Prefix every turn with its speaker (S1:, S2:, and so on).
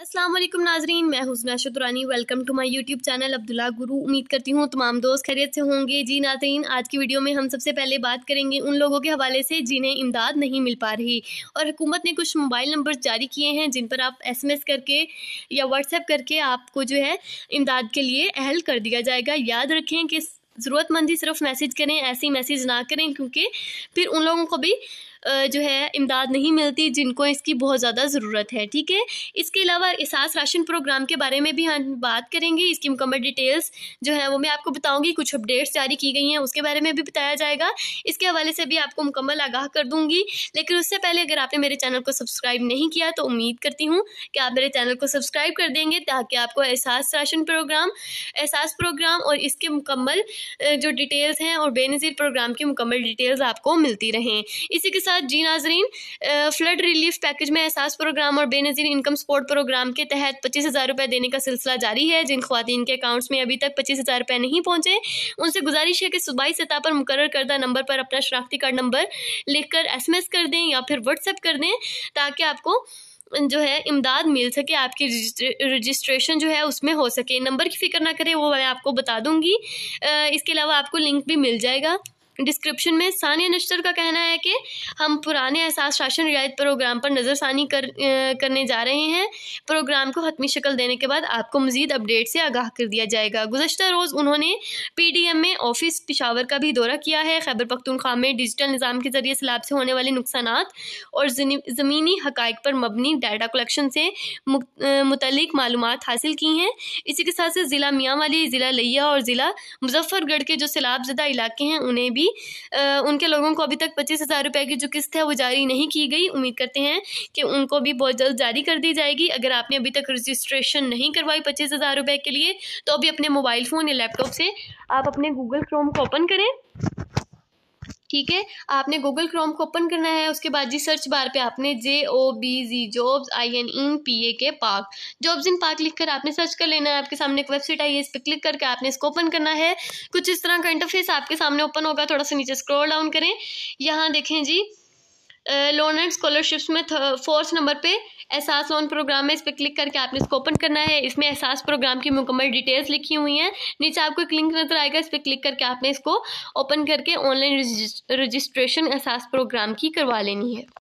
S1: असलम नाजरीन मैं Husna Shutrani welcome to my YouTube channel Abdullah गुरु उम्मीद करती हूँ तमाम दोस्त खैरियत से होंगे जी नाजरीन आज की वीडियो में हम सबसे पहले बात करेंगे उन लोगों के हवाले से जिन्हें इमदाद नहीं मिल पा रही और हुकूमत ने कुछ मोबाइल नंबर जारी किए हैं जिन पर आप एसएमएस करके या व्हाट्सएप करके आपको जो है इमदाद के लिए अहल कर दिया जाएगा याद रखें कि ज़रूरतमंद ही सिर्फ मैसेज करें ऐसी मैसेज ना करें क्योंकि फिर उन लोगों को भी जो है इमदाद नहीं मिलती जिनको इसकी बहुत ज़्यादा ज़रूरत है ठीक है इसके अलावा एहसास राशन प्रोग्राम के बारे में भी हम बात करेंगे इसकी मुकम्मल डिटेल्स जो है वो मैं आपको बताऊँगी कुछ अपडेट्स जारी की गई हैं उसके बारे में भी बताया जाएगा इसके हवाले से भी आपको मुकम्मल आगाह कर दूँगी लेकिन उससे पहले अगर आपने मेरे चैनल को सब्सक्राइब नहीं किया तो उम्मीद करती हूँ कि आप मेरे चैनल को सब्सक्राइब कर देंगे ताकि आपको एहसास राशन प्रोग्राम एहसास प्रोग्राम और इसके मुकम्मल जो डिटेल्स हैं और बेनज़ीर प्रोग्राम की मुकम्मल डिटेल्स आपको मिलती रहें इसी के साथ जी नाजरीन फ्लड रिलीफ पैकेज में एहसास प्रोग्राम और बेनजीर इनकम सपोर्ट प्रोग्राम के तहत पच्चीस हज़ार रुपये देने का सिलसिला जारी है जिन खुवान के अकाउंट्स में अभी तक पच्चीस हज़ार रुपये नहीं पहुँचे उनसे गुजारिश है कि सूबाई सतह पर मुकर करदा नंबर पर अपना शराखती कार्ड नंबर लिख कर एस एम एस कर दें या फिर व्हाट्सएप कर दें ताकि आपको जो है इमदाद मिल सके आपकी रजिस्ट्रेशन जो है उसमें हो सके नंबर की फ़िक्र ना करें वो मैं आपको बता दूंगी इसके अलावा आपको लिंक भी मिल जाएगा डिस्क्रिप्शन में सानिया नश्तर का कहना है कि हम पुराने एहसास शासन रियायत प्रोग्राम पर नज़रसानी कर करने जा रहे हैं प्रोग्राम को हतमी शक्ल देने के बाद आपको मजीद अपडेट से आगाह कर दिया जाएगा गुजशत रोज़ उन्होंने पी डी एम में ऑफिस पिशावर का भी दौरा किया है खैबर पखतनख्वा में डिजिटल निज़ाम के ज़रिए सैलाब से होने वाले नुकसान और ज़मीनी हक़ पर मबनी डाटा कलेक्शन से मुतलिक मालूम हासिल की हैं इसी के साथ से ज़िला मियाँ वाली ज़िला लिया और ज़िला मुजफ्फरगढ़ के जो सैलाब ज़दा इलाके हैं उन्हें भी थी आ, उनके लोगों को अभी तक पच्चीस हज़ार रुपये की जो किस्त है वो जारी नहीं की गई उम्मीद करते हैं कि उनको भी बहुत जल्द जारी कर दी जाएगी अगर आपने अभी तक रजिस्ट्रेशन नहीं करवाई पच्चीस हज़ार रुपये के लिए तो अभी अपने मोबाइल फ़ोन या लैपटॉप से आप अपने गूगल क्रोम को ओपन करें ठीक है आपने गूगल क्रोम को ओपन करना है उसके बाद जी सर्च बार पे आपने J O B G jobs I N in P A K park jobs in park लिखकर आपने सर्च कर लेना है आपके सामने एक वेबसाइट आई है इस पर क्लिक करके आपने इसको ओपन करना है कुछ इस तरह का इंटरफेस आपके सामने ओपन होगा थोड़ा सा नीचे स्क्रोल डाउन करें यहाँ देखें जी लोन एंड स्कॉलरशिप्स में फोर्थ नंबर पर एहसास लोन प्रोग्राम है इस पर क्लिक करके आपने इसको ओपन करना है इसमें एहसास प्रोग्राम की मुकम्मल डिटेल्स लिखी हुई हैं नीचे आपको एक लिंक नजर आएगा इस पर क्लिक करके आपने इसको ओपन करके ऑनलाइन रजिस्ट्रेशन एहसास प्रोग्राम की करवा लेनी है